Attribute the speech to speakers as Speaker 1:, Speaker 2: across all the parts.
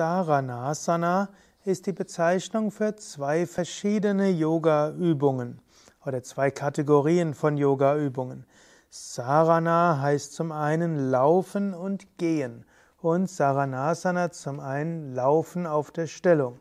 Speaker 1: Saranasana ist die Bezeichnung für zwei verschiedene Yoga-Übungen oder zwei Kategorien von Yoga-Übungen. Sarana heißt zum einen Laufen und Gehen und Saranasana zum einen Laufen auf der Stellung.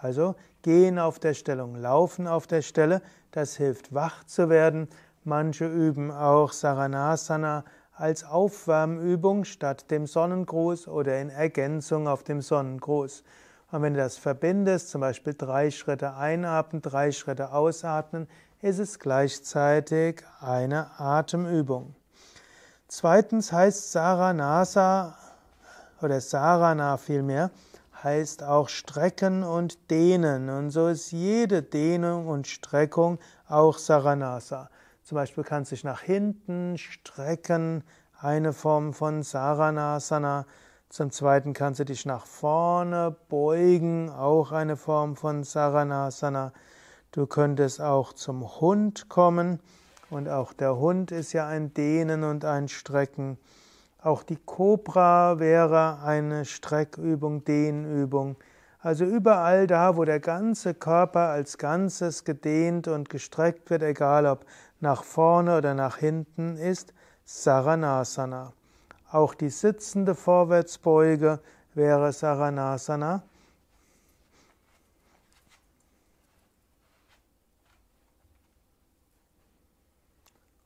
Speaker 1: Also Gehen auf der Stellung, Laufen auf der Stelle, das hilft wach zu werden. Manche üben auch Saranasana als Aufwärmübung statt dem Sonnengruß oder in Ergänzung auf dem Sonnengruß. Und wenn du das verbindest, zum Beispiel drei Schritte einatmen, drei Schritte ausatmen, ist es gleichzeitig eine Atemübung. Zweitens heißt Saranasa oder Sarana vielmehr, heißt auch Strecken und Dehnen. Und so ist jede Dehnung und Streckung auch Saranasa. Zum Beispiel kannst du dich nach hinten strecken, eine Form von Saranasana. Zum Zweiten kannst du dich nach vorne beugen, auch eine Form von Saranasana. Du könntest auch zum Hund kommen und auch der Hund ist ja ein Dehnen und ein Strecken. Auch die Cobra wäre eine Streckübung, Dehnübung. Also überall da, wo der ganze Körper als Ganzes gedehnt und gestreckt wird, egal ob nach vorne oder nach hinten, ist Saranasana. Auch die sitzende Vorwärtsbeuge wäre Saranasana.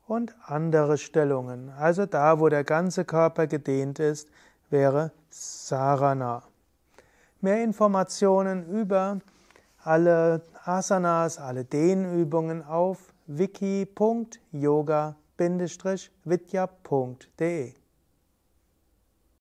Speaker 1: Und andere Stellungen. Also da, wo der ganze Körper gedehnt ist, wäre Sarana. Mehr Informationen über alle Asanas, alle Dehnübungen auf wiki.yoga-vidya.de